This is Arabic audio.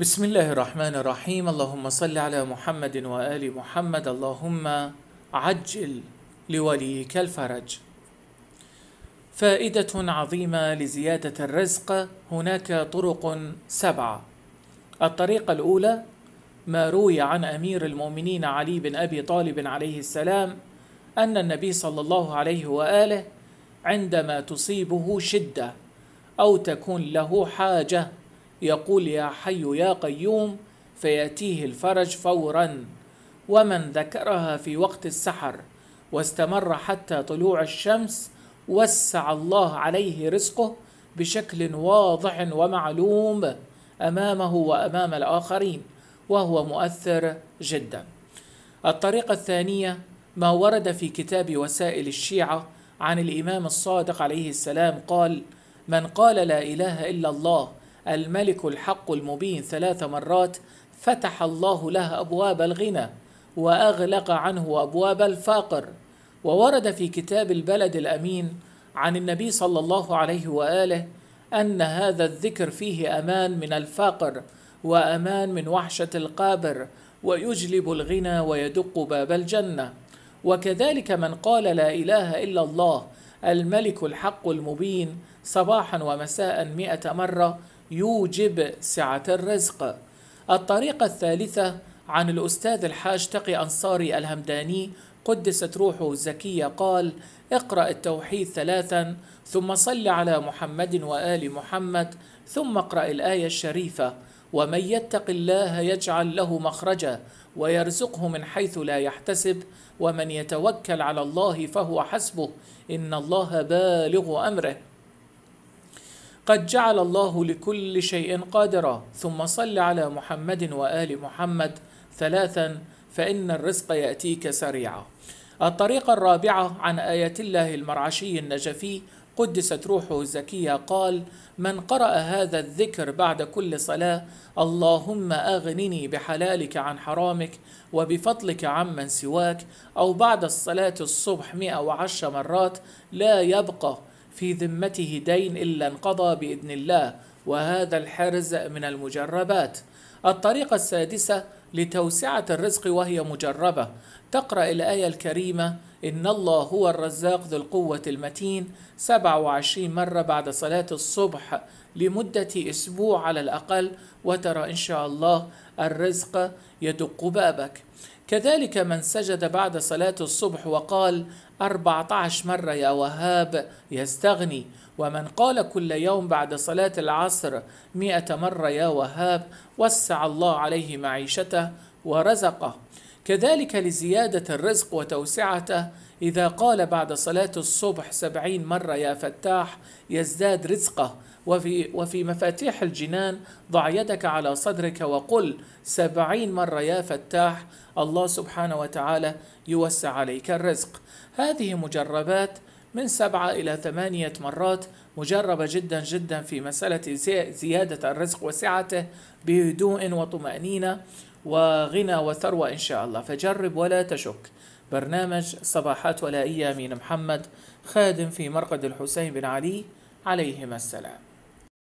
بسم الله الرحمن الرحيم اللهم صل على محمد وآل محمد اللهم عجل لوليك الفرج فائدة عظيمة لزيادة الرزق هناك طرق سبعة الطريقة الأولى ما روي عن أمير المؤمنين علي بن أبي طالب عليه السلام أن النبي صلى الله عليه وآله عندما تصيبه شدة أو تكون له حاجة يقول يا حي يا قيوم فيأتيه الفرج فورا ومن ذكرها في وقت السحر واستمر حتى طلوع الشمس وسع الله عليه رزقه بشكل واضح ومعلوم امامه وامام الاخرين وهو مؤثر جدا الطريقه الثانيه ما ورد في كتاب وسائل الشيعه عن الامام الصادق عليه السلام قال من قال لا اله الا الله الملك الحق المبين ثلاث مرات فتح الله له ابواب الغنى واغلق عنه ابواب الفقر وورد في كتاب البلد الامين عن النبي صلى الله عليه واله ان هذا الذكر فيه امان من الفقر وامان من وحشه القابر ويجلب الغنى ويدق باب الجنه وكذلك من قال لا اله الا الله الملك الحق المبين صباحا ومساء مئة مره يوجب سعة الرزق الطريقة الثالثة عن الأستاذ الحاج تقي أنصاري الهمداني قدست روحه الزكية قال اقرأ التوحيد ثلاثا ثم صل على محمد وآل محمد ثم اقرأ الآية الشريفة ومن يتق الله يجعل له مخرجا ويرزقه من حيث لا يحتسب ومن يتوكل على الله فهو حسبه إن الله بالغ أمره قد جعل الله لكل شيء قادرا ثم صل على محمد وآل محمد ثلاثا فإن الرزق يأتيك سريعا الطريقة الرابعة عن آية الله المرعشي النجفي قدست روحه الزكية قال من قرأ هذا الذكر بعد كل صلاة اللهم أغنني بحلالك عن حرامك وبفضلك عمن سواك أو بعد الصلاة الصبح 110 مرات لا يبقى في ذمته دين إلا انقضى بإذن الله وهذا الحرز من المجربات الطريقة السادسة لتوسعة الرزق وهي مجربة تقرأ الآية الكريمة إن الله هو الرزاق ذو القوة المتين 27 مرة بعد صلاة الصبح لمدة أسبوع على الأقل وترى إن شاء الله الرزق يدق بابك كذلك من سجد بعد صلاة الصبح وقال 14 مرة يا وهاب يستغني ومن قال كل يوم بعد صلاة العصر مئة مرة يا وهاب وسع الله عليه معيشته ورزقه كذلك لزيادة الرزق وتوسعته إذا قال بعد صلاة الصبح سبعين مرة يا فتاح يزداد رزقه وفي, وفي مفاتيح الجنان ضع يدك على صدرك وقل سبعين مرة يا فتاح الله سبحانه وتعالى يوسع عليك الرزق هذه مجربات من سبعة إلى ثمانية مرات مجربة جدا جدا في مسألة زيادة الرزق وسعته بهدوء وطمأنينة وغنى وثروة إن شاء الله فجرب ولا تشك برنامج صباحات ولائية من محمد خادم في مرقد الحسين بن علي عليهما السلام